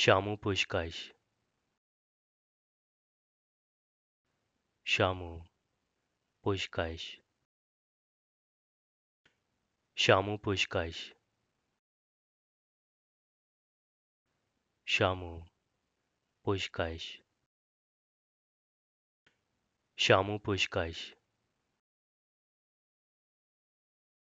Chamo pois cais. Chamo pois cais. Chamo pois cais. Chamo Chamo